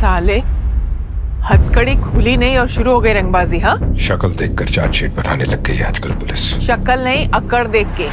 साले हथकड़ी खुली नहीं और शुरू हो गई रंगबाजी हाँ शक्ल देखकर चार्जशीट बनाने लग गई आजकल पुलिस शक्ल नहीं अकड़ देख के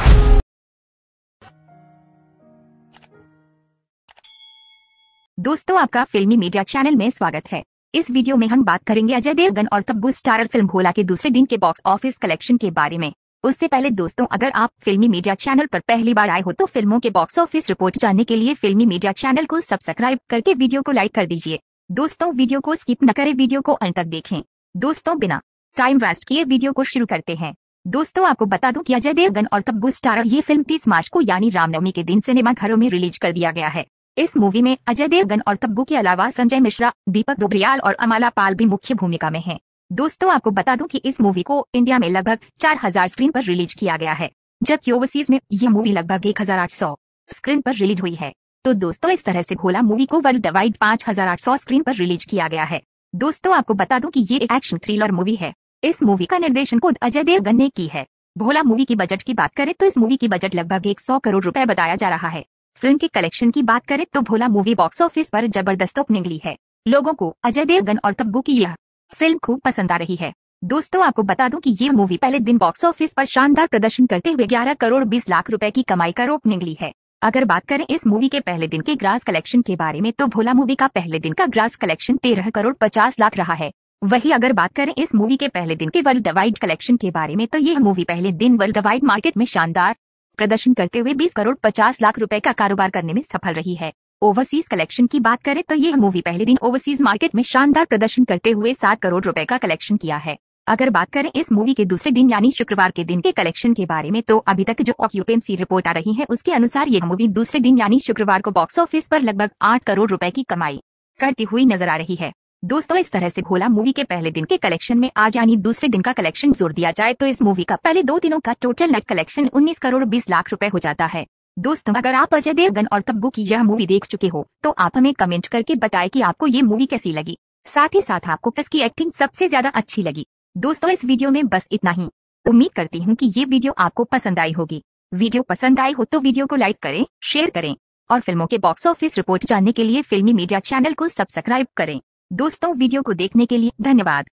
दोस्तों आपका फिल्मी मीडिया चैनल में स्वागत है इस वीडियो में हम बात करेंगे अजय देवगन और तब्बू स्टारर फिल्म भोला के दूसरे दिन के बॉक्स ऑफिस कलेक्शन के बारे में उससे पहले दोस्तों अगर आप फिल्मी मीडिया चैनल पर पहली बार आए हो तो फिल्मों के बॉक्स ऑफिस रिपोर्ट जानने के लिए फिल्मी मीडिया चैनल को सब्सक्राइब करके वीडियो को लाइक कर दीजिए दोस्तों वीडियो को स्किप न करें वीडियो को अंत तक देखें दोस्तों बिना टाइम वेस्ट किए वीडियो को शुरू करते हैं दोस्तों आपको बता दूं कि अजय देवगन और तब्बू स्टारर ये फिल्म 30 मार्च को यानी रामनवमी के दिन सिनेमा घरों में रिलीज कर दिया गया है इस मूवी में अजय देवगन और तब्बू के अलावा संजय मिश्रा दीपक डोबरियाल और अमाला पाल भी मुख्य भूमिका में है दोस्तों आपको बता दूं कि इस मूवी को इंडिया में लगभग 4000 स्क्रीन पर रिलीज किया गया है जबकि ओवरसीज में यह मूवी लगभग 1800 स्क्रीन पर रिलीज हुई है तो दोस्तों इस तरह से भोला मूवी को वर्ल्ड वाइड पांच हजार आठ सौ स्क्रीन पर रिलीज किया गया है दोस्तों आपको बता दूं कि ये एक एक्शन थ्रिलर मूवी है इस मूवी का निर्देशन खुद अजय देवगन ने की है भोला मूवी की बजट की बात करें तो इस मूवी की बजट लगभग एक सौ करोड़ रूपए बताया जा रहा है फिल्म के कलेक्शन की बात करें तो भोला मूवी बॉक्स ऑफिस आरोप जबरदस्त निकली है लोगों को अजय देवगन और तब्बू की यह फिल्म खूब पसंद आ रही है दोस्तों आपको बता दूं कि ये मूवी पहले दिन बॉक्स ऑफिस पर शानदार प्रदर्शन करते हुए 11 करोड़ 20 लाख रुपए की कमाई का रोक निकली है अगर बात करें इस मूवी के पहले दिन के ग्रास कलेक्शन के बारे में तो भोला मूवी का पहले दिन का ग्रास कलेक्शन तेरह करोड़ पचास लाख रहा है वही अगर बात करें इस मूवी के पहले दिन के वर्ल्ड वाइड कलेक्शन के बारे में तो यह मूवी पहले दिन वर्ल्ड वाइड मार्केट में शानदार प्रदर्शन करते हुए 20 करोड़ 50 लाख रुपए का कारोबार करने में सफल रही है ओवरसीज कलेक्शन की बात करें तो यह मूवी पहले दिन ओवरसीज मार्केट में शानदार प्रदर्शन करते हुए सात करोड़ रुपए का कलेक्शन किया है अगर बात करें इस मूवी के दूसरे दिन यानी शुक्रवार के दिन के कलेक्शन के बारे में तो अभी तक जो ऑक्यूपेंसी रिपोर्ट आ रही है उसके अनुसार ये मूवी दूसरे दिन यानी शुक्रवार को बॉक्स ऑफिस पर लगभग आठ करोड़ रुपए की कमाई करती हुई नजर आ रही है दोस्तों इस तरह से भोला मूवी के पहले दिन के कलेक्शन में आज यानी दूसरे दिन का कलेक्शन जोर दिया जाए तो इस मूवी का पहले दो दिनों का टोटल नेट कलेक्शन उन्नीस करोड़ बीस लाख रूपए हो जाता है दोस्तों अगर आप अजय देवगन और तब्बू की यह मूवी देख चुके हो तो आप हमें कमेंट करके बताएं कि आपको ये मूवी कैसी लगी साथ ही साथ आपको किसकी एक्टिंग सबसे ज्यादा अच्छी लगी दोस्तों इस वीडियो में बस इतना ही उम्मीद करती हूँ कि ये वीडियो आपको पसंद आई होगी वीडियो पसंद आई हो तो वीडियो को लाइक करें शेयर करें और फिल्मों के बॉक्स ऑफिस रिपोर्ट जानने के लिए फिल्मी मीडिया चैनल को सब्सक्राइब करें दोस्तों वीडियो को देखने के लिए धन्यवाद